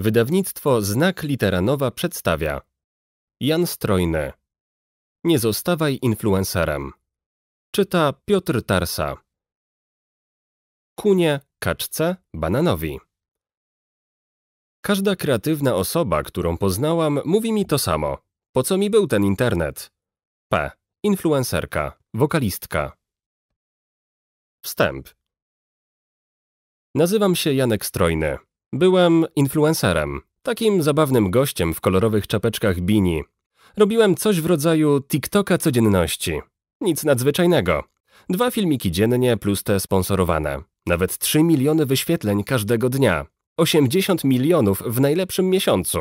Wydawnictwo Znak Literanowa przedstawia Jan Strojny Nie zostawaj influencerem Czyta Piotr Tarsa Kunie, kaczce, bananowi Każda kreatywna osoba, którą poznałam, mówi mi to samo. Po co mi był ten internet? P. Influencerka, wokalistka. Wstęp. Nazywam się Janek Strojny. Byłem influencerem, takim zabawnym gościem w kolorowych czapeczkach bini. Robiłem coś w rodzaju TikToka codzienności. Nic nadzwyczajnego. Dwa filmiki dziennie plus te sponsorowane. Nawet 3 miliony wyświetleń każdego dnia. 80 milionów w najlepszym miesiącu.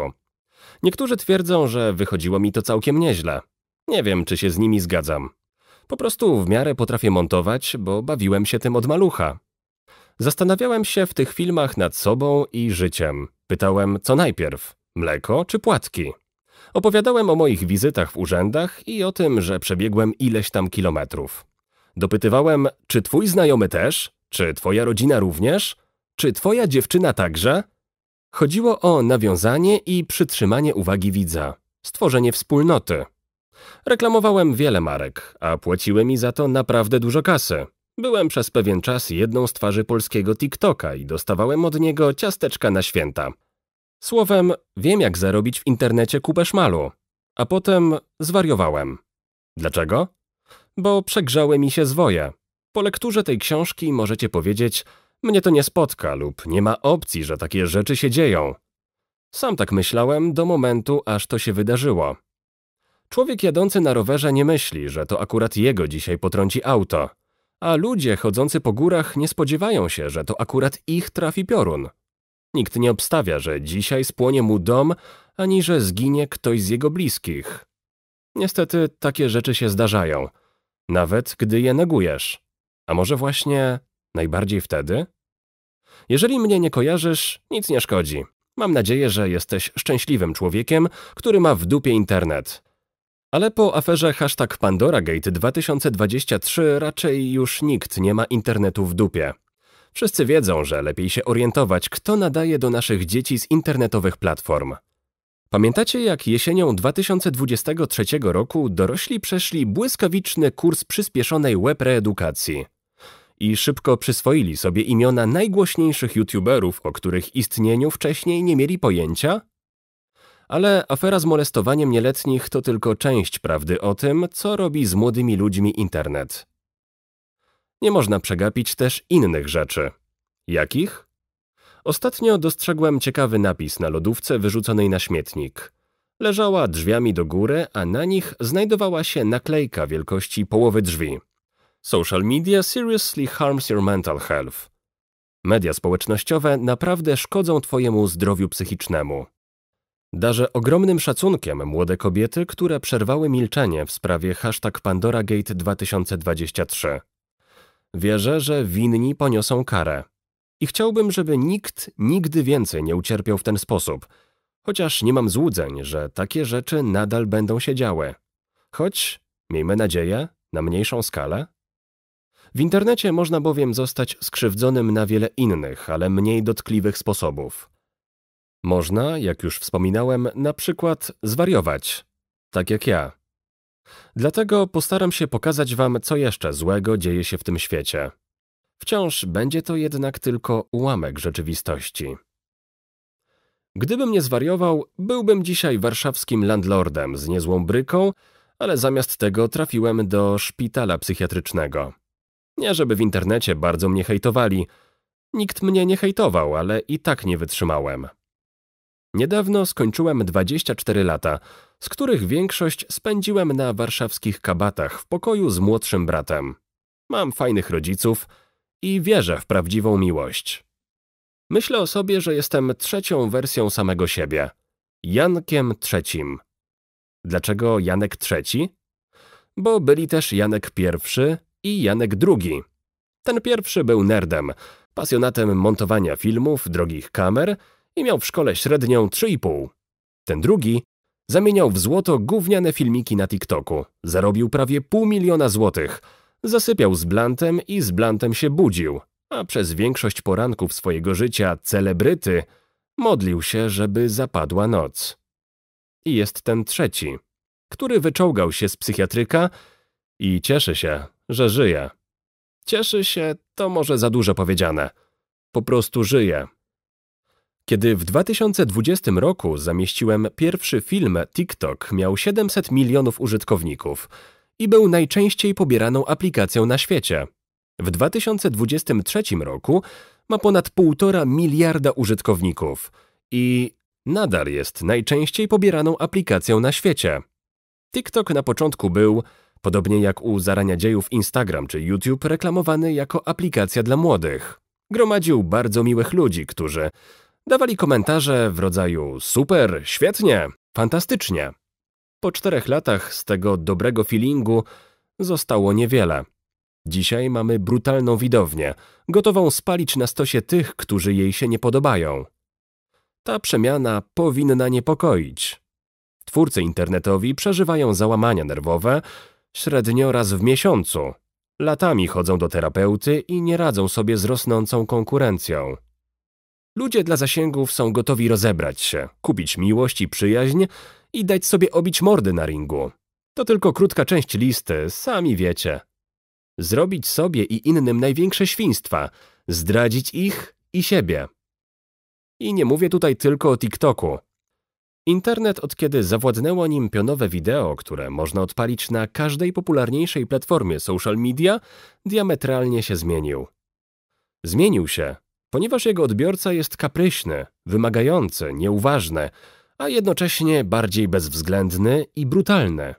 Niektórzy twierdzą, że wychodziło mi to całkiem nieźle. Nie wiem, czy się z nimi zgadzam. Po prostu w miarę potrafię montować, bo bawiłem się tym od malucha. Zastanawiałem się w tych filmach nad sobą i życiem. Pytałem, co najpierw, mleko czy płatki? Opowiadałem o moich wizytach w urzędach i o tym, że przebiegłem ileś tam kilometrów. Dopytywałem, czy twój znajomy też? Czy twoja rodzina również? Czy twoja dziewczyna także? Chodziło o nawiązanie i przytrzymanie uwagi widza, stworzenie wspólnoty. Reklamowałem wiele marek, a płaciły mi za to naprawdę dużo kasy. Byłem przez pewien czas jedną z twarzy polskiego TikToka i dostawałem od niego ciasteczka na święta. Słowem, wiem jak zarobić w internecie kupę szmalu. A potem zwariowałem. Dlaczego? Bo przegrzały mi się zwoje. Po lekturze tej książki możecie powiedzieć, mnie to nie spotka lub nie ma opcji, że takie rzeczy się dzieją. Sam tak myślałem do momentu, aż to się wydarzyło. Człowiek jadący na rowerze nie myśli, że to akurat jego dzisiaj potrąci auto – a ludzie chodzący po górach nie spodziewają się, że to akurat ich trafi piorun. Nikt nie obstawia, że dzisiaj spłonie mu dom, ani że zginie ktoś z jego bliskich. Niestety takie rzeczy się zdarzają, nawet gdy je negujesz. A może właśnie najbardziej wtedy? Jeżeli mnie nie kojarzysz, nic nie szkodzi. Mam nadzieję, że jesteś szczęśliwym człowiekiem, który ma w dupie internet. Ale po aferze hashtag PandoraGate 2023 raczej już nikt nie ma internetu w dupie. Wszyscy wiedzą, że lepiej się orientować, kto nadaje do naszych dzieci z internetowych platform. Pamiętacie, jak jesienią 2023 roku dorośli przeszli błyskawiczny kurs przyspieszonej web reedukacji i szybko przyswoili sobie imiona najgłośniejszych youtuberów, o których istnieniu wcześniej nie mieli pojęcia? Ale afera z molestowaniem nieletnich to tylko część prawdy o tym, co robi z młodymi ludźmi internet. Nie można przegapić też innych rzeczy. Jakich? Ostatnio dostrzegłem ciekawy napis na lodówce wyrzuconej na śmietnik. Leżała drzwiami do góry, a na nich znajdowała się naklejka wielkości połowy drzwi. Social media seriously harms your mental health. Media społecznościowe naprawdę szkodzą Twojemu zdrowiu psychicznemu. Darzę ogromnym szacunkiem młode kobiety, które przerwały milczenie w sprawie hashtag PandoraGate 2023. Wierzę, że winni poniosą karę. I chciałbym, żeby nikt nigdy więcej nie ucierpiał w ten sposób, chociaż nie mam złudzeń, że takie rzeczy nadal będą się działy. Choć, miejmy nadzieję, na mniejszą skalę. W internecie można bowiem zostać skrzywdzonym na wiele innych, ale mniej dotkliwych sposobów. Można, jak już wspominałem, na przykład zwariować, tak jak ja. Dlatego postaram się pokazać Wam, co jeszcze złego dzieje się w tym świecie. Wciąż będzie to jednak tylko ułamek rzeczywistości. Gdybym nie zwariował, byłbym dzisiaj warszawskim landlordem z niezłą bryką, ale zamiast tego trafiłem do szpitala psychiatrycznego. Nie żeby w internecie bardzo mnie hejtowali. Nikt mnie nie hejtował, ale i tak nie wytrzymałem. Niedawno skończyłem 24 lata, z których większość spędziłem na warszawskich kabatach w pokoju z młodszym bratem. Mam fajnych rodziców i wierzę w prawdziwą miłość. Myślę o sobie, że jestem trzecią wersją samego siebie. Jankiem trzecim. Dlaczego Janek trzeci? Bo byli też Janek pierwszy i Janek drugi. Ten pierwszy był nerdem, pasjonatem montowania filmów, drogich kamer – i miał w szkole średnią 3,5. Ten drugi zamieniał w złoto gówniane filmiki na TikToku. Zarobił prawie pół miliona złotych. Zasypiał z blantem i z blantem się budził, a przez większość poranków swojego życia celebryty modlił się, żeby zapadła noc. I jest ten trzeci, który wyczołgał się z psychiatryka i cieszy się, że żyje. Cieszy się, to może za dużo powiedziane. Po prostu żyje, kiedy w 2020 roku zamieściłem pierwszy film, TikTok miał 700 milionów użytkowników i był najczęściej pobieraną aplikacją na świecie. W 2023 roku ma ponad 1,5 miliarda użytkowników i nadal jest najczęściej pobieraną aplikacją na świecie. TikTok na początku był, podobnie jak u zarania dziejów Instagram czy YouTube, reklamowany jako aplikacja dla młodych. Gromadził bardzo miłych ludzi, którzy Dawali komentarze w rodzaju super, świetnie, fantastycznie. Po czterech latach z tego dobrego feelingu zostało niewiele. Dzisiaj mamy brutalną widownię, gotową spalić na stosie tych, którzy jej się nie podobają. Ta przemiana powinna niepokoić. Twórcy internetowi przeżywają załamania nerwowe średnio raz w miesiącu. Latami chodzą do terapeuty i nie radzą sobie z rosnącą konkurencją. Ludzie dla zasięgów są gotowi rozebrać się, kupić miłość i przyjaźń i dać sobie obić mordy na ringu. To tylko krótka część listy, sami wiecie. Zrobić sobie i innym największe świństwa, zdradzić ich i siebie. I nie mówię tutaj tylko o TikToku. Internet od kiedy zawładnęło nim pionowe wideo, które można odpalić na każdej popularniejszej platformie social media, diametralnie się zmienił. Zmienił się, ponieważ jego odbiorca jest kapryśny, wymagający, nieuważny, a jednocześnie bardziej bezwzględny i brutalny.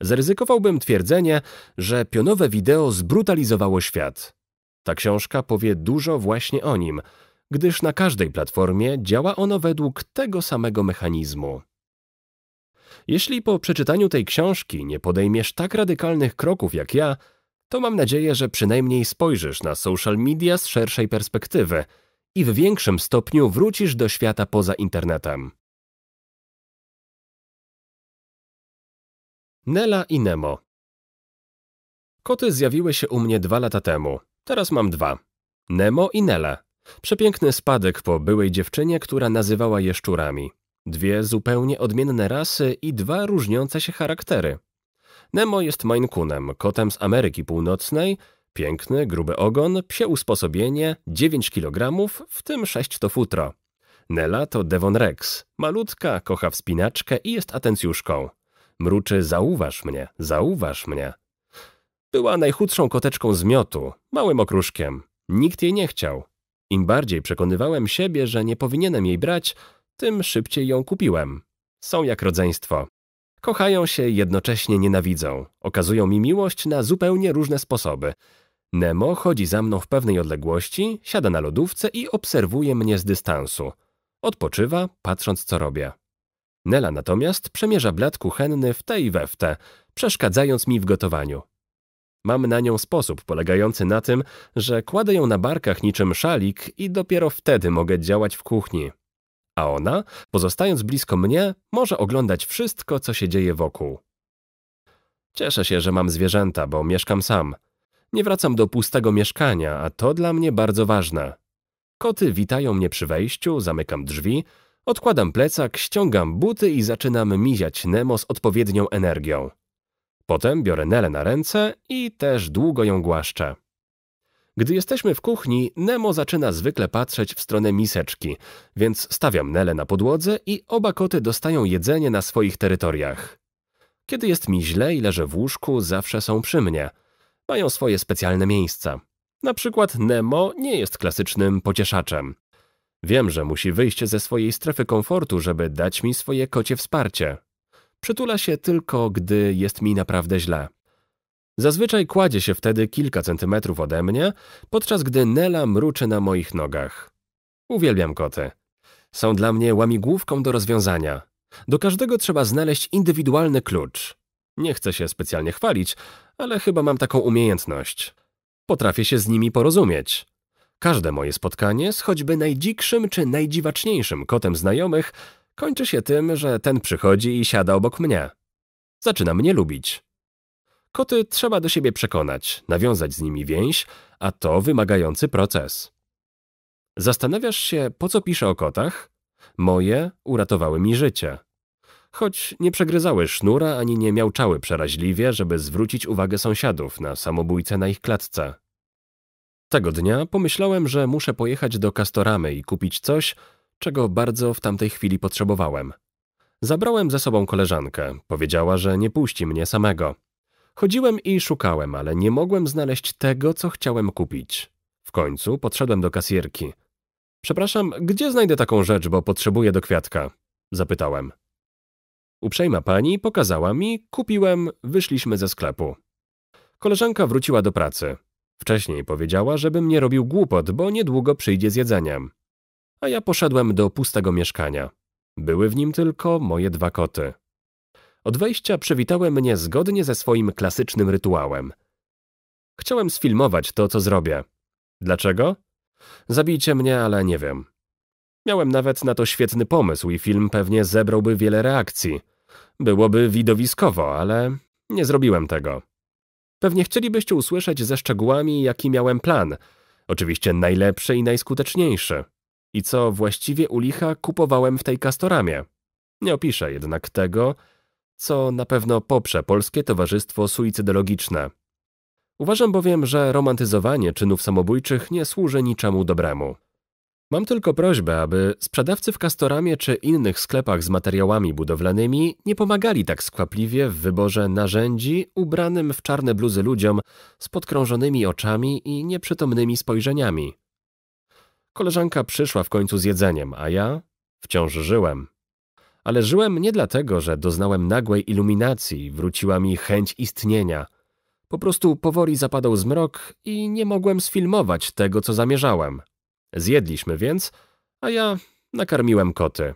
Zaryzykowałbym twierdzenie, że pionowe wideo zbrutalizowało świat. Ta książka powie dużo właśnie o nim, gdyż na każdej platformie działa ono według tego samego mechanizmu. Jeśli po przeczytaniu tej książki nie podejmiesz tak radykalnych kroków jak ja, to mam nadzieję, że przynajmniej spojrzysz na social media z szerszej perspektywy i w większym stopniu wrócisz do świata poza internetem. Nela i Nemo Koty zjawiły się u mnie dwa lata temu. Teraz mam dwa. Nemo i Nela. Przepiękny spadek po byłej dziewczynie, która nazywała je szczurami. Dwie zupełnie odmienne rasy i dwa różniące się charaktery. Nemo jest Mainkunem, kotem z Ameryki Północnej, piękny, gruby ogon, psie usposobienie, 9 kg, w tym 6 to futro. Nela to Devon Rex, malutka, kocha wspinaczkę i jest atencjuszką. Mruczy zauważ mnie, zauważ mnie. Była najchudszą koteczką z miotu, małym okruszkiem. Nikt jej nie chciał. Im bardziej przekonywałem siebie, że nie powinienem jej brać, tym szybciej ją kupiłem. Są jak rodzeństwo. Kochają się, jednocześnie nienawidzą. Okazują mi miłość na zupełnie różne sposoby. Nemo chodzi za mną w pewnej odległości, siada na lodówce i obserwuje mnie z dystansu. Odpoczywa, patrząc co robię. Nela natomiast przemierza blat kuchenny w te i we w te, przeszkadzając mi w gotowaniu. Mam na nią sposób polegający na tym, że kładę ją na barkach niczym szalik i dopiero wtedy mogę działać w kuchni a ona, pozostając blisko mnie, może oglądać wszystko, co się dzieje wokół. Cieszę się, że mam zwierzęta, bo mieszkam sam. Nie wracam do pustego mieszkania, a to dla mnie bardzo ważne. Koty witają mnie przy wejściu, zamykam drzwi, odkładam plecak, ściągam buty i zaczynam miziać Nemo z odpowiednią energią. Potem biorę Nelę na ręce i też długo ją głaszczę. Gdy jesteśmy w kuchni, Nemo zaczyna zwykle patrzeć w stronę miseczki, więc stawiam Nelę na podłodze i oba koty dostają jedzenie na swoich terytoriach. Kiedy jest mi źle i leżę w łóżku, zawsze są przy mnie. Mają swoje specjalne miejsca. Na przykład Nemo nie jest klasycznym pocieszaczem. Wiem, że musi wyjść ze swojej strefy komfortu, żeby dać mi swoje kocie wsparcie. Przytula się tylko, gdy jest mi naprawdę źle. Zazwyczaj kładzie się wtedy kilka centymetrów ode mnie, podczas gdy Nela mruczy na moich nogach. Uwielbiam koty. Są dla mnie łamigłówką do rozwiązania. Do każdego trzeba znaleźć indywidualny klucz. Nie chcę się specjalnie chwalić, ale chyba mam taką umiejętność. Potrafię się z nimi porozumieć. Każde moje spotkanie z choćby najdzikszym czy najdziwaczniejszym kotem znajomych kończy się tym, że ten przychodzi i siada obok mnie. Zaczyna mnie lubić. Koty trzeba do siebie przekonać, nawiązać z nimi więź, a to wymagający proces. Zastanawiasz się, po co piszę o kotach? Moje uratowały mi życie. Choć nie przegryzały sznura ani nie miałczały przeraźliwie, żeby zwrócić uwagę sąsiadów na samobójcę na ich klatce. Tego dnia pomyślałem, że muszę pojechać do Kastoramy i kupić coś, czego bardzo w tamtej chwili potrzebowałem. Zabrałem ze sobą koleżankę, powiedziała, że nie puści mnie samego. Chodziłem i szukałem, ale nie mogłem znaleźć tego, co chciałem kupić. W końcu podszedłem do kasierki. Przepraszam, gdzie znajdę taką rzecz, bo potrzebuję do kwiatka? Zapytałem. Uprzejma pani pokazała mi, kupiłem, wyszliśmy ze sklepu. Koleżanka wróciła do pracy. Wcześniej powiedziała, żebym nie robił głupot, bo niedługo przyjdzie z jedzeniem. A ja poszedłem do pustego mieszkania. Były w nim tylko moje dwa koty. Od wejścia przywitały mnie zgodnie ze swoim klasycznym rytuałem. Chciałem sfilmować to, co zrobię. Dlaczego? Zabijcie mnie, ale nie wiem. Miałem nawet na to świetny pomysł i film pewnie zebrałby wiele reakcji. Byłoby widowiskowo, ale nie zrobiłem tego. Pewnie chcielibyście usłyszeć ze szczegółami, jaki miałem plan. Oczywiście najlepszy i najskuteczniejszy. I co właściwie u licha kupowałem w tej kastoramie. Nie opiszę jednak tego, co na pewno poprze Polskie Towarzystwo Suicydologiczne. Uważam bowiem, że romantyzowanie czynów samobójczych nie służy niczemu dobremu. Mam tylko prośbę, aby sprzedawcy w Kastoramie czy innych sklepach z materiałami budowlanymi nie pomagali tak skwapliwie w wyborze narzędzi ubranym w czarne bluzy ludziom z podkrążonymi oczami i nieprzytomnymi spojrzeniami. Koleżanka przyszła w końcu z jedzeniem, a ja wciąż żyłem ale żyłem nie dlatego, że doznałem nagłej iluminacji, wróciła mi chęć istnienia. Po prostu powoli zapadał zmrok i nie mogłem sfilmować tego, co zamierzałem. Zjedliśmy więc, a ja nakarmiłem koty.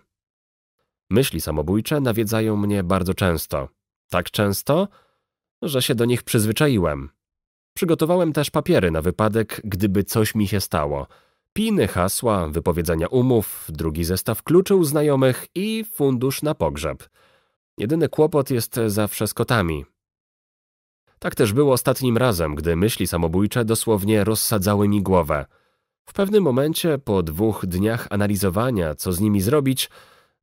Myśli samobójcze nawiedzają mnie bardzo często. Tak często, że się do nich przyzwyczaiłem. Przygotowałem też papiery na wypadek, gdyby coś mi się stało – Piny, hasła, wypowiedzenia umów, drugi zestaw kluczy u znajomych i fundusz na pogrzeb. Jedyny kłopot jest zawsze z kotami. Tak też było ostatnim razem, gdy myśli samobójcze dosłownie rozsadzały mi głowę. W pewnym momencie, po dwóch dniach analizowania, co z nimi zrobić,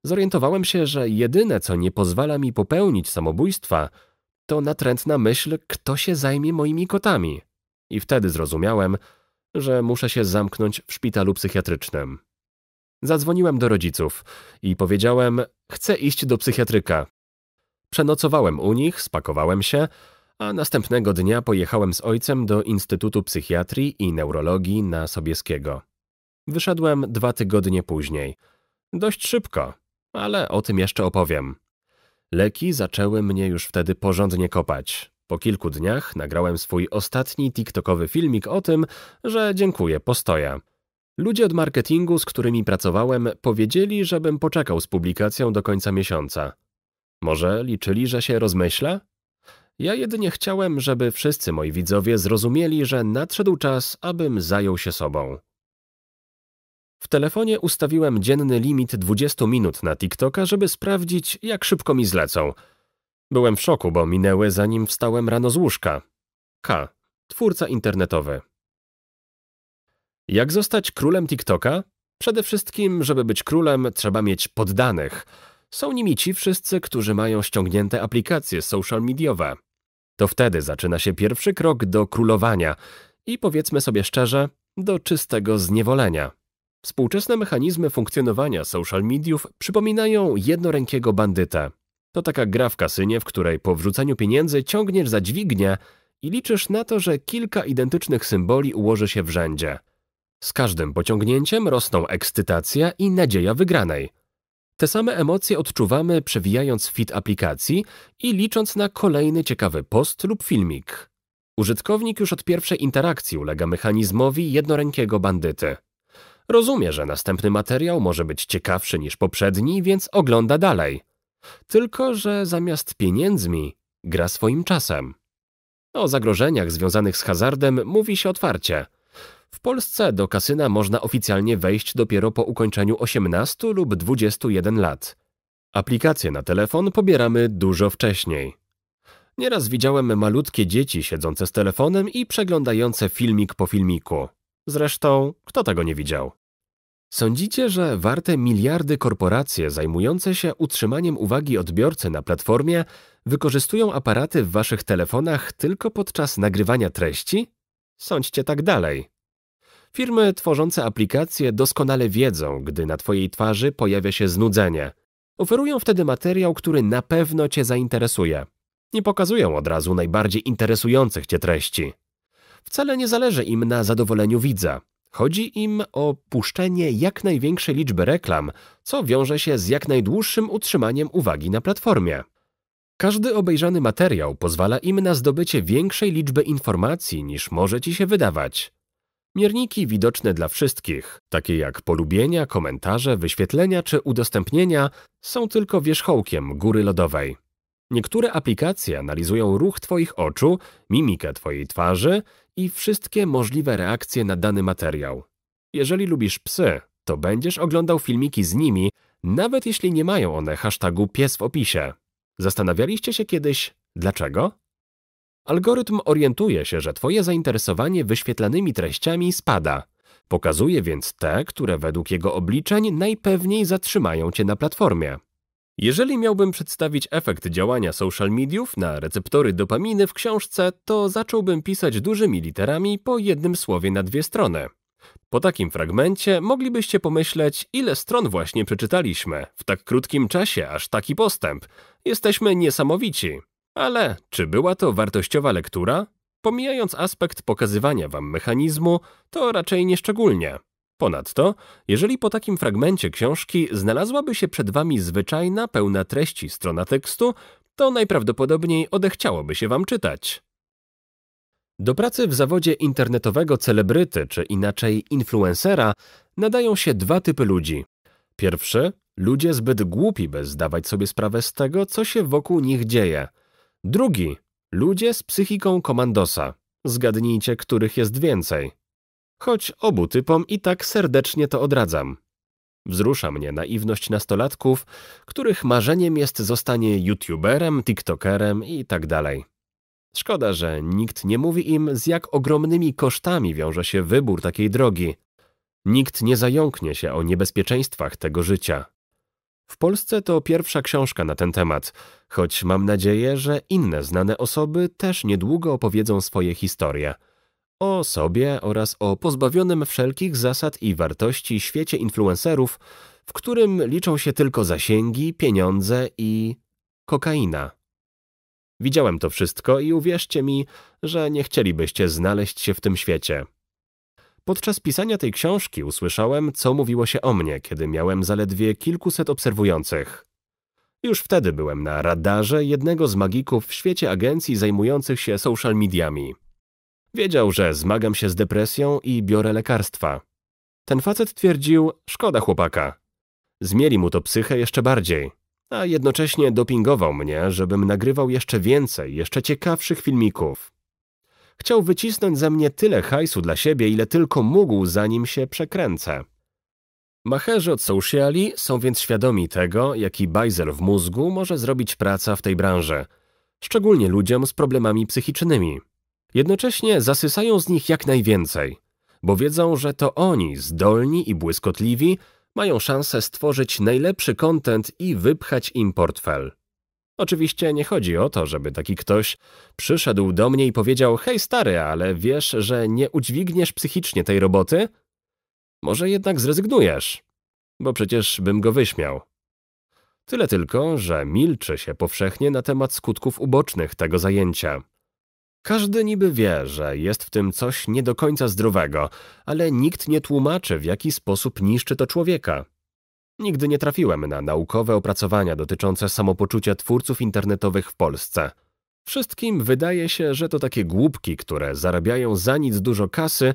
zorientowałem się, że jedyne, co nie pozwala mi popełnić samobójstwa, to natrętna myśl, kto się zajmie moimi kotami. I wtedy zrozumiałem, że muszę się zamknąć w szpitalu psychiatrycznym. Zadzwoniłem do rodziców i powiedziałem: Chcę iść do psychiatryka. Przenocowałem u nich, spakowałem się, a następnego dnia pojechałem z ojcem do Instytutu Psychiatrii i Neurologii na Sobieskiego. Wyszedłem dwa tygodnie później. Dość szybko, ale o tym jeszcze opowiem. Leki zaczęły mnie już wtedy porządnie kopać. Po kilku dniach nagrałem swój ostatni TikTokowy filmik o tym, że dziękuję postoja. Ludzie od marketingu, z którymi pracowałem, powiedzieli, żebym poczekał z publikacją do końca miesiąca. Może liczyli, że się rozmyśla? Ja jedynie chciałem, żeby wszyscy moi widzowie zrozumieli, że nadszedł czas, abym zajął się sobą. W telefonie ustawiłem dzienny limit 20 minut na TikToka, żeby sprawdzić, jak szybko mi zlecą – Byłem w szoku, bo minęły zanim wstałem rano z łóżka. K. Twórca internetowy. Jak zostać królem TikToka? Przede wszystkim, żeby być królem, trzeba mieć poddanych. Są nimi ci wszyscy, którzy mają ściągnięte aplikacje social mediowe. To wtedy zaczyna się pierwszy krok do królowania i powiedzmy sobie szczerze, do czystego zniewolenia. Współczesne mechanizmy funkcjonowania social mediów przypominają jednorękiego bandytę. To taka gra w kasynie, w której po wrzuceniu pieniędzy ciągniesz za dźwignię i liczysz na to, że kilka identycznych symboli ułoży się w rzędzie. Z każdym pociągnięciem rosną ekscytacja i nadzieja wygranej. Te same emocje odczuwamy przewijając fit aplikacji i licząc na kolejny ciekawy post lub filmik. Użytkownik już od pierwszej interakcji ulega mechanizmowi jednorękiego bandyty. Rozumie, że następny materiał może być ciekawszy niż poprzedni, więc ogląda dalej. Tylko, że zamiast pieniędzmi gra swoim czasem. O zagrożeniach związanych z hazardem mówi się otwarcie. W Polsce do kasyna można oficjalnie wejść dopiero po ukończeniu 18 lub 21 lat. Aplikację na telefon pobieramy dużo wcześniej. Nieraz widziałem malutkie dzieci siedzące z telefonem i przeglądające filmik po filmiku. Zresztą, kto tego nie widział? Sądzicie, że warte miliardy korporacje zajmujące się utrzymaniem uwagi odbiorcy na platformie wykorzystują aparaty w waszych telefonach tylko podczas nagrywania treści? Sądźcie tak dalej. Firmy tworzące aplikacje doskonale wiedzą, gdy na twojej twarzy pojawia się znudzenie. Oferują wtedy materiał, który na pewno cię zainteresuje. Nie pokazują od razu najbardziej interesujących cię treści. Wcale nie zależy im na zadowoleniu widza. Chodzi im o puszczenie jak największej liczby reklam, co wiąże się z jak najdłuższym utrzymaniem uwagi na platformie. Każdy obejrzany materiał pozwala im na zdobycie większej liczby informacji niż może ci się wydawać. Mierniki widoczne dla wszystkich, takie jak polubienia, komentarze, wyświetlenia czy udostępnienia, są tylko wierzchołkiem góry lodowej. Niektóre aplikacje analizują ruch Twoich oczu, mimikę Twojej twarzy i wszystkie możliwe reakcje na dany materiał. Jeżeli lubisz psy, to będziesz oglądał filmiki z nimi, nawet jeśli nie mają one hashtagu pies w opisie. Zastanawialiście się kiedyś, dlaczego? Algorytm orientuje się, że Twoje zainteresowanie wyświetlanymi treściami spada. Pokazuje więc te, które według jego obliczeń najpewniej zatrzymają Cię na platformie. Jeżeli miałbym przedstawić efekt działania social mediów na receptory dopaminy w książce, to zacząłbym pisać dużymi literami po jednym słowie na dwie strony. Po takim fragmencie moglibyście pomyśleć, ile stron właśnie przeczytaliśmy w tak krótkim czasie, aż taki postęp. Jesteśmy niesamowici. Ale czy była to wartościowa lektura? Pomijając aspekt pokazywania wam mechanizmu, to raczej nieszczególnie. Ponadto, jeżeli po takim fragmencie książki znalazłaby się przed Wami zwyczajna, pełna treści strona tekstu, to najprawdopodobniej odechciałoby się Wam czytać. Do pracy w zawodzie internetowego celebryty, czy inaczej influencera, nadają się dwa typy ludzi. Pierwszy ludzie zbyt głupi, by zdawać sobie sprawę z tego, co się wokół nich dzieje. Drugi ludzie z psychiką komandosa. Zgadnijcie, których jest więcej choć obu typom i tak serdecznie to odradzam. Wzrusza mnie naiwność nastolatków, których marzeniem jest zostanie youtuberem, tiktokerem i tak dalej. Szkoda, że nikt nie mówi im, z jak ogromnymi kosztami wiąże się wybór takiej drogi. Nikt nie zająknie się o niebezpieczeństwach tego życia. W Polsce to pierwsza książka na ten temat, choć mam nadzieję, że inne znane osoby też niedługo opowiedzą swoje historie – o sobie oraz o pozbawionym wszelkich zasad i wartości świecie influencerów, w którym liczą się tylko zasięgi, pieniądze i kokaina. Widziałem to wszystko i uwierzcie mi, że nie chcielibyście znaleźć się w tym świecie. Podczas pisania tej książki usłyszałem, co mówiło się o mnie, kiedy miałem zaledwie kilkuset obserwujących. Już wtedy byłem na radarze jednego z magików w świecie agencji zajmujących się social mediami. Wiedział, że zmagam się z depresją i biorę lekarstwa. Ten facet twierdził, szkoda chłopaka. Zmieli mu to psychę jeszcze bardziej, a jednocześnie dopingował mnie, żebym nagrywał jeszcze więcej, jeszcze ciekawszych filmików. Chciał wycisnąć ze mnie tyle hajsu dla siebie, ile tylko mógł, zanim się przekręcę. Macherzy od sociali są więc świadomi tego, jaki bajzer w mózgu może zrobić praca w tej branży, szczególnie ludziom z problemami psychicznymi. Jednocześnie zasysają z nich jak najwięcej, bo wiedzą, że to oni, zdolni i błyskotliwi, mają szansę stworzyć najlepszy kontent i wypchać im portfel. Oczywiście nie chodzi o to, żeby taki ktoś przyszedł do mnie i powiedział: Hej, stary, ale wiesz, że nie udźwigniesz psychicznie tej roboty? Może jednak zrezygnujesz, bo przecież bym go wyśmiał. Tyle tylko, że milczy się powszechnie na temat skutków ubocznych tego zajęcia. Każdy niby wie, że jest w tym coś nie do końca zdrowego, ale nikt nie tłumaczy, w jaki sposób niszczy to człowieka. Nigdy nie trafiłem na naukowe opracowania dotyczące samopoczucia twórców internetowych w Polsce. Wszystkim wydaje się, że to takie głupki, które zarabiają za nic dużo kasy,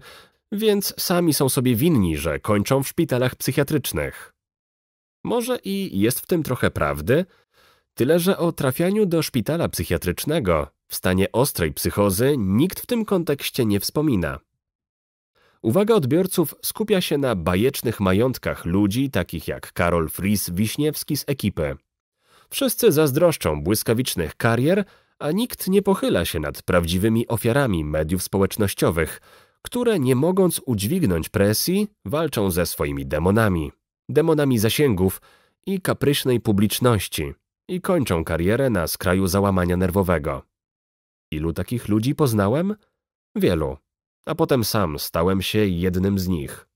więc sami są sobie winni, że kończą w szpitalach psychiatrycznych. Może i jest w tym trochę prawdy, tyle że o trafianiu do szpitala psychiatrycznego w stanie ostrej psychozy nikt w tym kontekście nie wspomina. Uwaga odbiorców skupia się na bajecznych majątkach ludzi takich jak Karol Fris Wiśniewski z ekipy. Wszyscy zazdroszczą błyskawicznych karier, a nikt nie pochyla się nad prawdziwymi ofiarami mediów społecznościowych, które nie mogąc udźwignąć presji, walczą ze swoimi demonami, demonami zasięgów i kapryśnej publiczności i kończą karierę na skraju załamania nerwowego. Ilu takich ludzi poznałem? Wielu. A potem sam stałem się jednym z nich.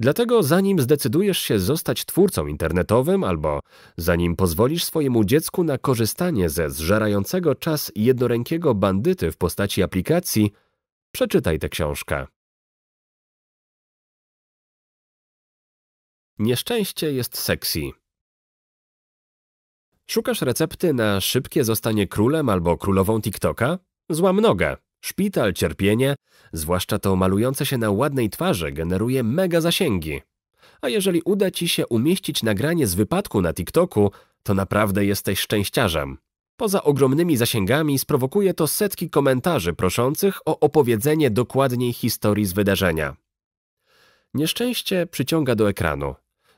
Dlatego zanim zdecydujesz się zostać twórcą internetowym albo zanim pozwolisz swojemu dziecku na korzystanie ze zżerającego czas jednorękiego bandyty w postaci aplikacji, przeczytaj tę książkę. Nieszczęście jest sexy. Szukasz recepty na szybkie zostanie królem albo królową TikToka? Złam nogę. Szpital, cierpienie, zwłaszcza to malujące się na ładnej twarzy, generuje mega zasięgi. A jeżeli uda ci się umieścić nagranie z wypadku na TikToku, to naprawdę jesteś szczęściarzem. Poza ogromnymi zasięgami sprowokuje to setki komentarzy proszących o opowiedzenie dokładniej historii z wydarzenia. Nieszczęście przyciąga do ekranu,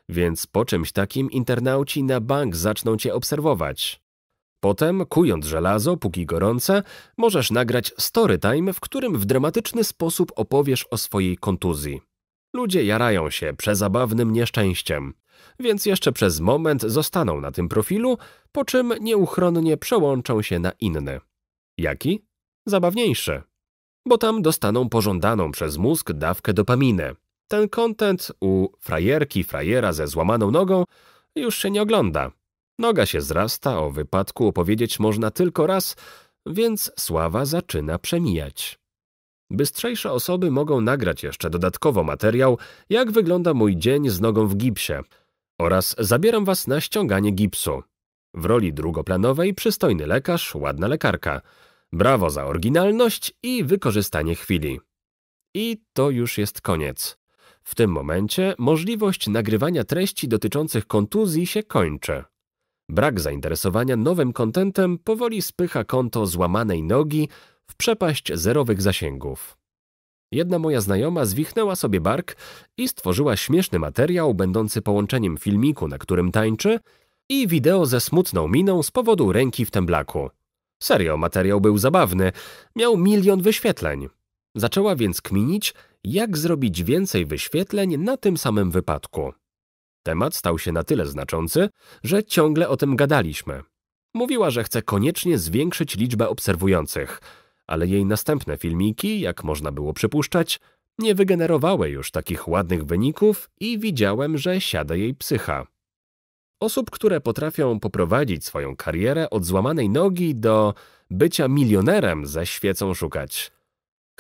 więc po czymś takim internauci na bank zaczną cię obserwować. Potem, kując żelazo, póki gorące, możesz nagrać storytime, w którym w dramatyczny sposób opowiesz o swojej kontuzji. Ludzie jarają się przezabawnym nieszczęściem, więc jeszcze przez moment zostaną na tym profilu, po czym nieuchronnie przełączą się na inny. Jaki? Zabawniejszy. Bo tam dostaną pożądaną przez mózg dawkę dopaminy. Ten kontent u frajerki, frajera ze złamaną nogą już się nie ogląda. Noga się zrasta, o wypadku opowiedzieć można tylko raz, więc sława zaczyna przemijać. Bystrzejsze osoby mogą nagrać jeszcze dodatkowo materiał, jak wygląda mój dzień z nogą w gipsie oraz zabieram was na ściąganie gipsu. W roli drugoplanowej przystojny lekarz, ładna lekarka. Brawo za oryginalność i wykorzystanie chwili. I to już jest koniec. W tym momencie możliwość nagrywania treści dotyczących kontuzji się kończy. Brak zainteresowania nowym kontentem powoli spycha konto złamanej nogi w przepaść zerowych zasięgów. Jedna moja znajoma zwichnęła sobie bark i stworzyła śmieszny materiał będący połączeniem filmiku, na którym tańczy, i wideo ze smutną miną z powodu ręki w temblaku. Serio, materiał był zabawny, miał milion wyświetleń. Zaczęła więc kminić, jak zrobić więcej wyświetleń na tym samym wypadku? Temat stał się na tyle znaczący, że ciągle o tym gadaliśmy. Mówiła, że chce koniecznie zwiększyć liczbę obserwujących, ale jej następne filmiki, jak można było przypuszczać, nie wygenerowały już takich ładnych wyników i widziałem, że siada jej psycha. Osób, które potrafią poprowadzić swoją karierę od złamanej nogi do bycia milionerem ze świecą szukać.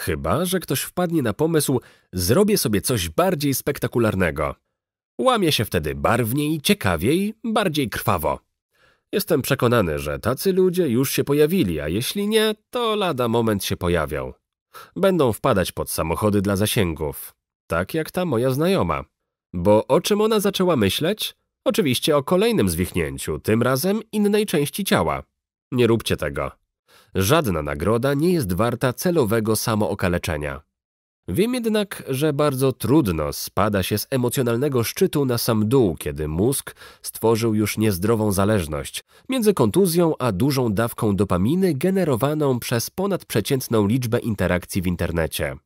Chyba, że ktoś wpadnie na pomysł, zrobię sobie coś bardziej spektakularnego. Łamie się wtedy barwniej, ciekawiej, bardziej krwawo. Jestem przekonany, że tacy ludzie już się pojawili, a jeśli nie, to lada moment się pojawią. Będą wpadać pod samochody dla zasięgów. Tak jak ta moja znajoma. Bo o czym ona zaczęła myśleć? Oczywiście o kolejnym zwichnięciu, tym razem innej części ciała. Nie róbcie tego. Żadna nagroda nie jest warta celowego samookaleczenia. Wiem jednak, że bardzo trudno spada się z emocjonalnego szczytu na sam dół, kiedy mózg stworzył już niezdrową zależność między kontuzją a dużą dawką dopaminy generowaną przez ponadprzeciętną liczbę interakcji w internecie.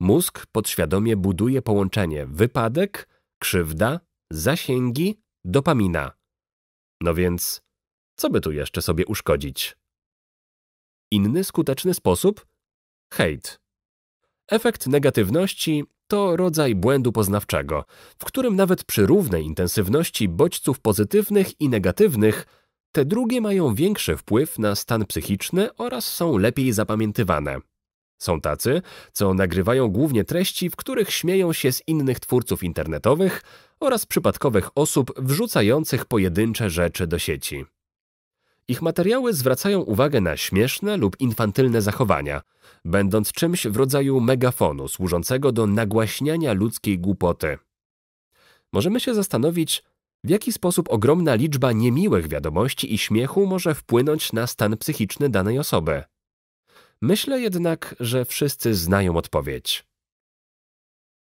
Mózg podświadomie buduje połączenie wypadek, krzywda, zasięgi, dopamina. No więc, co by tu jeszcze sobie uszkodzić? inny skuteczny sposób? Hejt. Efekt negatywności to rodzaj błędu poznawczego, w którym nawet przy równej intensywności bodźców pozytywnych i negatywnych, te drugie mają większy wpływ na stan psychiczny oraz są lepiej zapamiętywane. Są tacy, co nagrywają głównie treści, w których śmieją się z innych twórców internetowych oraz przypadkowych osób wrzucających pojedyncze rzeczy do sieci. Ich materiały zwracają uwagę na śmieszne lub infantylne zachowania, będąc czymś w rodzaju megafonu służącego do nagłaśniania ludzkiej głupoty. Możemy się zastanowić, w jaki sposób ogromna liczba niemiłych wiadomości i śmiechu może wpłynąć na stan psychiczny danej osoby. Myślę jednak, że wszyscy znają odpowiedź.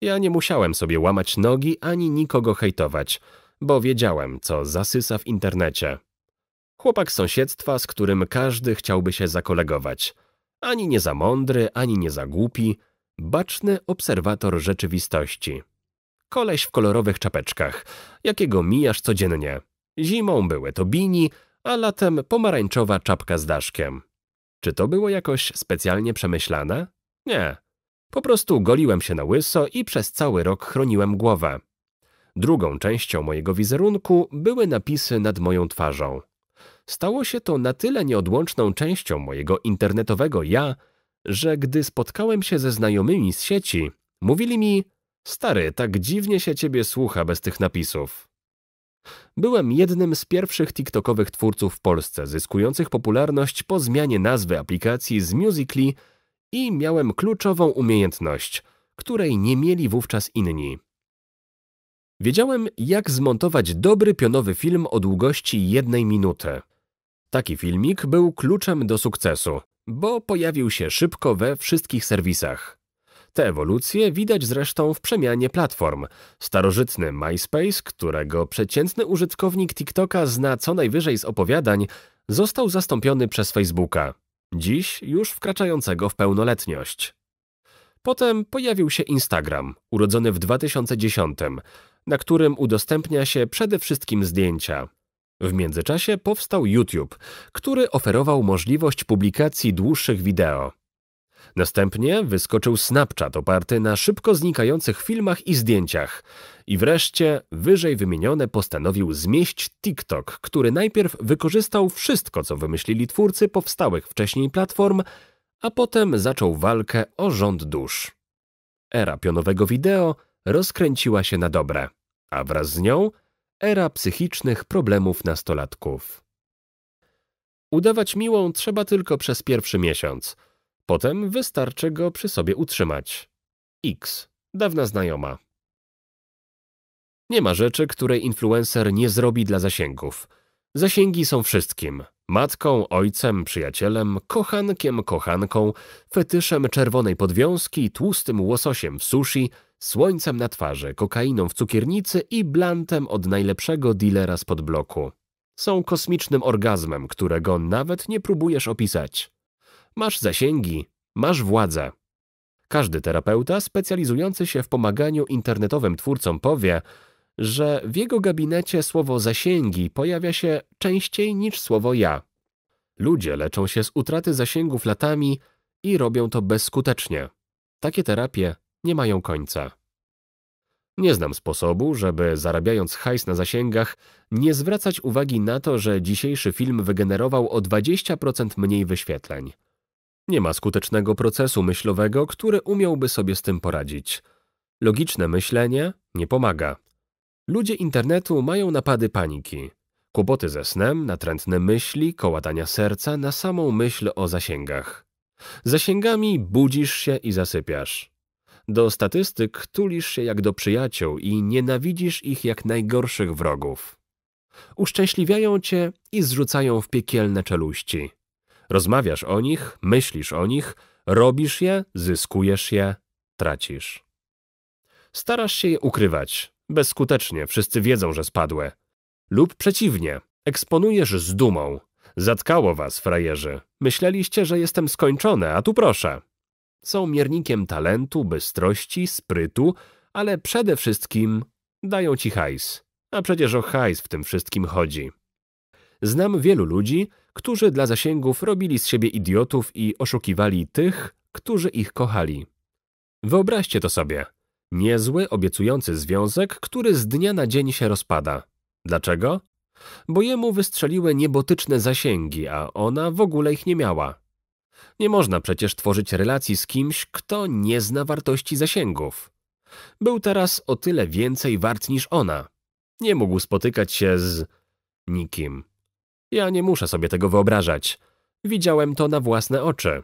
Ja nie musiałem sobie łamać nogi ani nikogo hejtować, bo wiedziałem, co zasysa w internecie. Chłopak z sąsiedztwa, z którym każdy chciałby się zakolegować. Ani nie za mądry, ani nie za głupi. Baczny obserwator rzeczywistości. Koleś w kolorowych czapeczkach, jakiego mijasz codziennie. Zimą były to bini, a latem pomarańczowa czapka z daszkiem. Czy to było jakoś specjalnie przemyślane? Nie. Po prostu goliłem się na łyso i przez cały rok chroniłem głowę. Drugą częścią mojego wizerunku były napisy nad moją twarzą. Stało się to na tyle nieodłączną częścią mojego internetowego ja, że gdy spotkałem się ze znajomymi z sieci, mówili mi: Stary, tak dziwnie się ciebie słucha bez tych napisów. Byłem jednym z pierwszych TikTokowych twórców w Polsce, zyskujących popularność po zmianie nazwy aplikacji z Musically i miałem kluczową umiejętność, której nie mieli wówczas inni. Wiedziałem, jak zmontować dobry pionowy film o długości jednej minuty. Taki filmik był kluczem do sukcesu, bo pojawił się szybko we wszystkich serwisach. Te ewolucje widać zresztą w przemianie platform. Starożytny MySpace, którego przeciętny użytkownik TikToka zna co najwyżej z opowiadań, został zastąpiony przez Facebooka, dziś już wkraczającego w pełnoletność. Potem pojawił się Instagram, urodzony w 2010, na którym udostępnia się przede wszystkim zdjęcia. W międzyczasie powstał YouTube, który oferował możliwość publikacji dłuższych wideo. Następnie wyskoczył Snapchat oparty na szybko znikających filmach i zdjęciach. I wreszcie wyżej wymienione postanowił zmieść TikTok, który najpierw wykorzystał wszystko, co wymyślili twórcy powstałych wcześniej platform, a potem zaczął walkę o rząd dusz. Era pionowego wideo rozkręciła się na dobre, a wraz z nią – Era psychicznych problemów nastolatków. Udawać miłą trzeba tylko przez pierwszy miesiąc. Potem wystarczy go przy sobie utrzymać. X. Dawna znajoma. Nie ma rzeczy, której influencer nie zrobi dla zasięgów. Zasięgi są wszystkim. Matką, ojcem, przyjacielem, kochankiem, kochanką, fetyszem czerwonej podwiązki, tłustym łososiem w sushi – słońcem na twarzy, kokainą w cukiernicy i blantem od najlepszego dealera z podbloku. Są kosmicznym orgazmem, którego nawet nie próbujesz opisać. Masz zasięgi, masz władzę. Każdy terapeuta specjalizujący się w pomaganiu internetowym twórcom powie, że w jego gabinecie słowo zasięgi pojawia się częściej niż słowo ja. Ludzie leczą się z utraty zasięgów latami i robią to bezskutecznie. Takie terapie nie mają końca. Nie znam sposobu, żeby zarabiając hajs na zasięgach, nie zwracać uwagi na to, że dzisiejszy film wygenerował o 20% mniej wyświetleń. Nie ma skutecznego procesu myślowego, który umiałby sobie z tym poradzić. Logiczne myślenie nie pomaga. Ludzie internetu mają napady paniki, kłopoty ze snem, natrętne myśli, kołatania serca na samą myśl o zasięgach. Zasięgami budzisz się i zasypiasz. Do statystyk tulisz się jak do przyjaciół i nienawidzisz ich jak najgorszych wrogów. Uszczęśliwiają cię i zrzucają w piekielne czeluści. Rozmawiasz o nich, myślisz o nich, robisz je, zyskujesz je, tracisz. Starasz się je ukrywać. Bezskutecznie wszyscy wiedzą, że spadłe. Lub przeciwnie, eksponujesz z dumą. Zatkało was, frajerzy. Myśleliście, że jestem skończony, a tu proszę. Są miernikiem talentu, bystrości, sprytu, ale przede wszystkim dają ci hajs. A przecież o hajs w tym wszystkim chodzi. Znam wielu ludzi, którzy dla zasięgów robili z siebie idiotów i oszukiwali tych, którzy ich kochali. Wyobraźcie to sobie. Niezły, obiecujący związek, który z dnia na dzień się rozpada. Dlaczego? Bo jemu wystrzeliły niebotyczne zasięgi, a ona w ogóle ich nie miała. Nie można przecież tworzyć relacji z kimś, kto nie zna wartości zasięgów. Był teraz o tyle więcej wart niż ona. Nie mógł spotykać się z nikim. Ja nie muszę sobie tego wyobrażać. Widziałem to na własne oczy.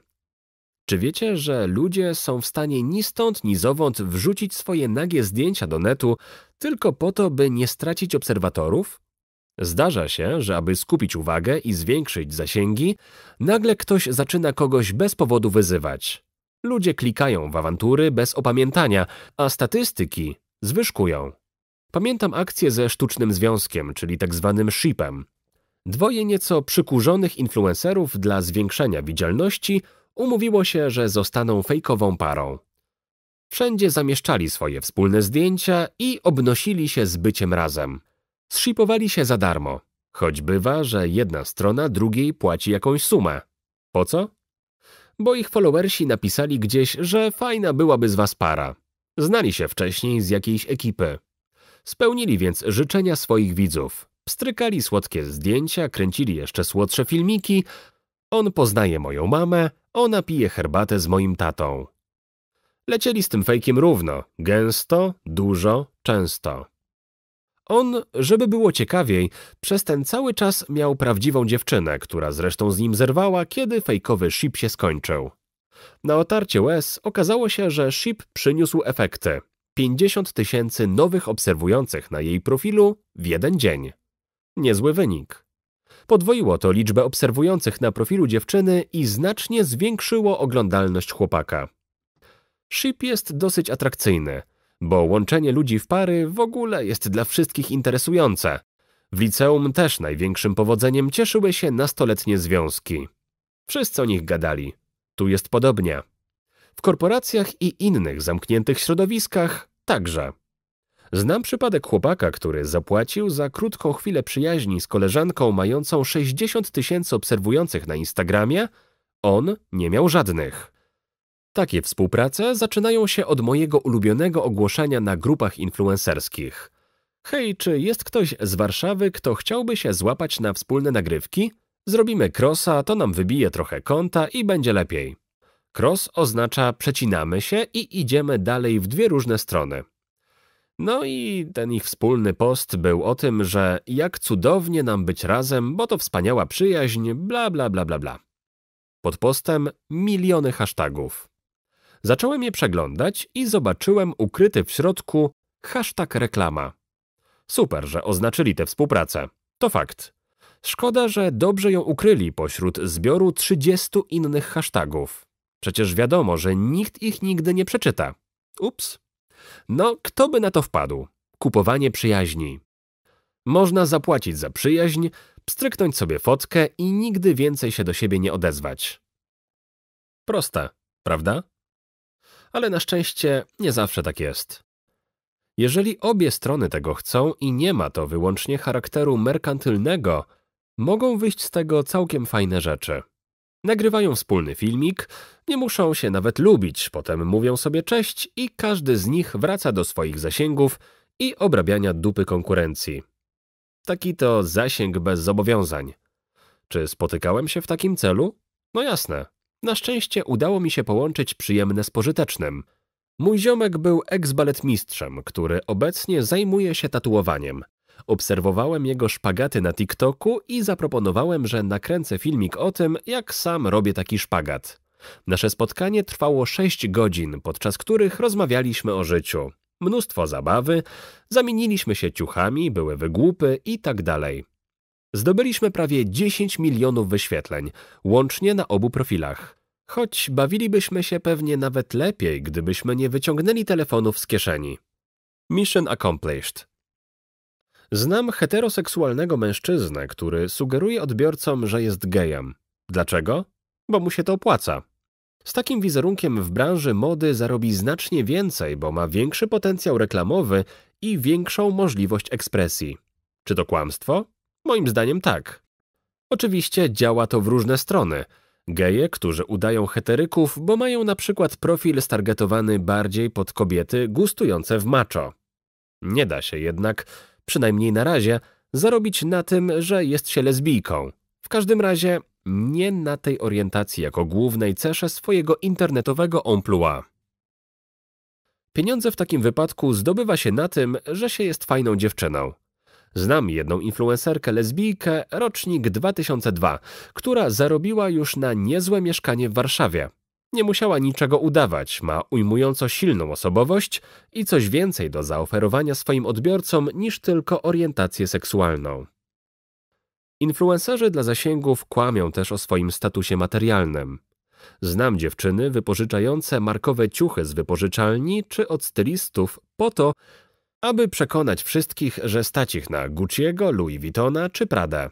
Czy wiecie, że ludzie są w stanie ni stąd, ni zowąd wrzucić swoje nagie zdjęcia do netu tylko po to, by nie stracić obserwatorów? Zdarza się, że aby skupić uwagę i zwiększyć zasięgi, nagle ktoś zaczyna kogoś bez powodu wyzywać. Ludzie klikają w awantury bez opamiętania, a statystyki zwyżkują. Pamiętam akcję ze sztucznym związkiem, czyli tak zwanym shipem. Dwoje nieco przykurzonych influencerów dla zwiększenia widzialności umówiło się, że zostaną fejkową parą. Wszędzie zamieszczali swoje wspólne zdjęcia i obnosili się z byciem razem – Zshipowali się za darmo, choć bywa, że jedna strona drugiej płaci jakąś sumę. Po co? Bo ich followersi napisali gdzieś, że fajna byłaby z was para. Znali się wcześniej z jakiejś ekipy. Spełnili więc życzenia swoich widzów. Pstrykali słodkie zdjęcia, kręcili jeszcze słodsze filmiki. On poznaje moją mamę, ona pije herbatę z moim tatą. Lecieli z tym fejkiem równo, gęsto, dużo, często. On, żeby było ciekawiej, przez ten cały czas miał prawdziwą dziewczynę, która zresztą z nim zerwała, kiedy fejkowy ship się skończył. Na otarcie łez okazało się, że ship przyniósł efekty. 50 tysięcy nowych obserwujących na jej profilu w jeden dzień. Niezły wynik. Podwoiło to liczbę obserwujących na profilu dziewczyny i znacznie zwiększyło oglądalność chłopaka. Ship jest dosyć atrakcyjny – bo łączenie ludzi w pary w ogóle jest dla wszystkich interesujące. W liceum też największym powodzeniem cieszyły się nastoletnie związki. Wszyscy o nich gadali. Tu jest podobnie. W korporacjach i innych zamkniętych środowiskach także. Znam przypadek chłopaka, który zapłacił za krótką chwilę przyjaźni z koleżanką mającą 60 tysięcy obserwujących na Instagramie. On nie miał żadnych. Takie współprace zaczynają się od mojego ulubionego ogłoszenia na grupach influencerskich. Hej, czy jest ktoś z Warszawy, kto chciałby się złapać na wspólne nagrywki? Zrobimy crossa, to nam wybije trochę konta i będzie lepiej. Cross oznacza przecinamy się i idziemy dalej w dwie różne strony. No i ten ich wspólny post był o tym, że jak cudownie nam być razem, bo to wspaniała przyjaźń, bla bla bla bla bla. Pod postem miliony hashtagów. Zacząłem je przeglądać i zobaczyłem ukryty w środku hashtag reklama. Super, że oznaczyli tę współpracę. To fakt. Szkoda, że dobrze ją ukryli pośród zbioru 30 innych hashtagów. Przecież wiadomo, że nikt ich nigdy nie przeczyta. Ups. No, kto by na to wpadł? Kupowanie przyjaźni. Można zapłacić za przyjaźń, pstryknąć sobie fotkę i nigdy więcej się do siebie nie odezwać. Proste, prawda? ale na szczęście nie zawsze tak jest. Jeżeli obie strony tego chcą i nie ma to wyłącznie charakteru merkantylnego, mogą wyjść z tego całkiem fajne rzeczy. Nagrywają wspólny filmik, nie muszą się nawet lubić, potem mówią sobie cześć i każdy z nich wraca do swoich zasięgów i obrabiania dupy konkurencji. Taki to zasięg bez zobowiązań. Czy spotykałem się w takim celu? No jasne. Na szczęście udało mi się połączyć przyjemne z pożytecznym. Mój ziomek był eks który obecnie zajmuje się tatuowaniem. Obserwowałem jego szpagaty na TikToku i zaproponowałem, że nakręcę filmik o tym, jak sam robię taki szpagat. Nasze spotkanie trwało 6 godzin, podczas których rozmawialiśmy o życiu. Mnóstwo zabawy, zamieniliśmy się ciuchami, były wygłupy i tak dalej. Zdobyliśmy prawie 10 milionów wyświetleń, łącznie na obu profilach. Choć bawilibyśmy się pewnie nawet lepiej, gdybyśmy nie wyciągnęli telefonów z kieszeni. Mission accomplished. Znam heteroseksualnego mężczyznę, który sugeruje odbiorcom, że jest gejem. Dlaczego? Bo mu się to opłaca. Z takim wizerunkiem w branży mody zarobi znacznie więcej, bo ma większy potencjał reklamowy i większą możliwość ekspresji. Czy to kłamstwo? Moim zdaniem tak. Oczywiście działa to w różne strony. Geje, którzy udają heteryków, bo mają na przykład profil stargetowany bardziej pod kobiety gustujące w macho. Nie da się jednak, przynajmniej na razie, zarobić na tym, że jest się lesbijką. W każdym razie nie na tej orientacji jako głównej cesze swojego internetowego emploi. Pieniądze w takim wypadku zdobywa się na tym, że się jest fajną dziewczyną. Znam jedną influencerkę lesbijkę, rocznik 2002, która zarobiła już na niezłe mieszkanie w Warszawie. Nie musiała niczego udawać, ma ujmująco silną osobowość i coś więcej do zaoferowania swoim odbiorcom niż tylko orientację seksualną. Influencerzy dla zasięgów kłamią też o swoim statusie materialnym. Znam dziewczyny wypożyczające markowe ciuchy z wypożyczalni czy od stylistów po to, aby przekonać wszystkich, że stać ich na Gucci'ego, Louis Vuittona czy Prada.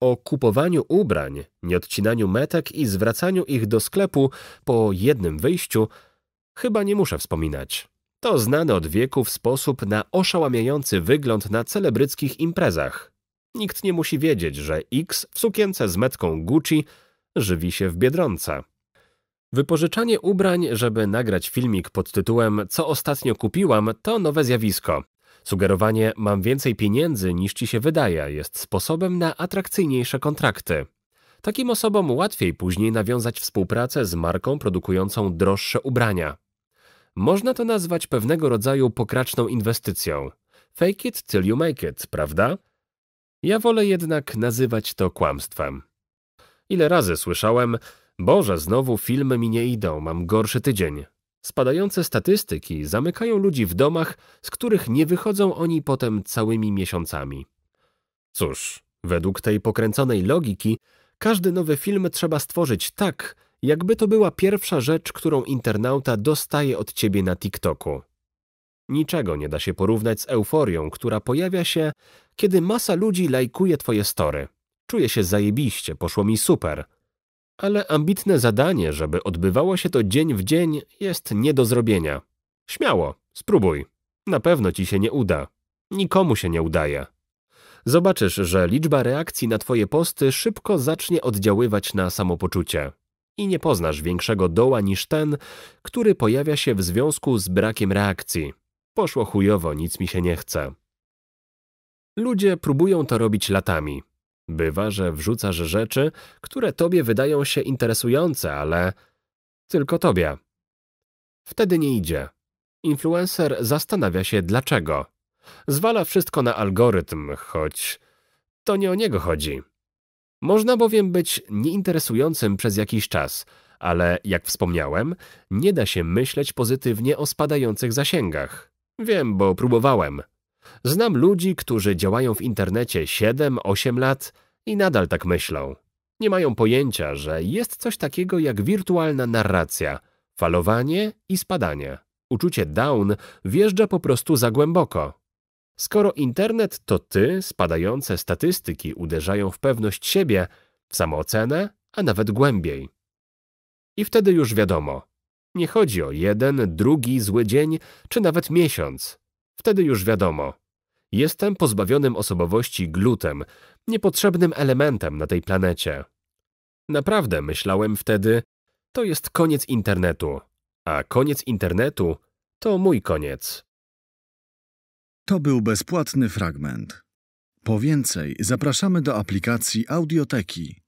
O kupowaniu ubrań, nieodcinaniu metek i zwracaniu ich do sklepu po jednym wyjściu chyba nie muszę wspominać. To znany od wieków sposób na oszałamiający wygląd na celebryckich imprezach. Nikt nie musi wiedzieć, że X w sukience z metką Gucci żywi się w Biedronce. Wypożyczanie ubrań, żeby nagrać filmik pod tytułem Co ostatnio kupiłam, to nowe zjawisko. Sugerowanie mam więcej pieniędzy niż ci się wydaje jest sposobem na atrakcyjniejsze kontrakty. Takim osobom łatwiej później nawiązać współpracę z marką produkującą droższe ubrania. Można to nazwać pewnego rodzaju pokraczną inwestycją. Fake it till you make it, prawda? Ja wolę jednak nazywać to kłamstwem. Ile razy słyszałem, Boże, znowu filmy mi nie idą, mam gorszy tydzień. Spadające statystyki zamykają ludzi w domach, z których nie wychodzą oni potem całymi miesiącami. Cóż, według tej pokręconej logiki, każdy nowy film trzeba stworzyć tak, jakby to była pierwsza rzecz, którą internauta dostaje od ciebie na TikToku. Niczego nie da się porównać z euforią, która pojawia się, kiedy masa ludzi lajkuje twoje story. Czuję się zajebiście, poszło mi super – ale ambitne zadanie, żeby odbywało się to dzień w dzień, jest nie do zrobienia. Śmiało, spróbuj. Na pewno ci się nie uda. Nikomu się nie udaje. Zobaczysz, że liczba reakcji na twoje posty szybko zacznie oddziaływać na samopoczucie i nie poznasz większego doła niż ten, który pojawia się w związku z brakiem reakcji. Poszło chujowo, nic mi się nie chce. Ludzie próbują to robić latami. Bywa, że wrzucasz rzeczy, które tobie wydają się interesujące, ale tylko tobie. Wtedy nie idzie. Influencer zastanawia się dlaczego. Zwala wszystko na algorytm, choć to nie o niego chodzi. Można bowiem być nieinteresującym przez jakiś czas, ale jak wspomniałem, nie da się myśleć pozytywnie o spadających zasięgach. Wiem, bo próbowałem. Znam ludzi, którzy działają w internecie 7-8 lat i nadal tak myślą. Nie mają pojęcia, że jest coś takiego jak wirtualna narracja, falowanie i spadanie. Uczucie down wjeżdża po prostu za głęboko. Skoro internet to ty, spadające statystyki uderzają w pewność siebie, w samoocenę, a nawet głębiej. I wtedy już wiadomo, nie chodzi o jeden, drugi zły dzień, czy nawet miesiąc. Wtedy już wiadomo, Jestem pozbawionym osobowości glutem, niepotrzebnym elementem na tej planecie. Naprawdę myślałem wtedy, to jest koniec internetu, a koniec internetu to mój koniec. To był bezpłatny fragment. Po więcej zapraszamy do aplikacji Audioteki.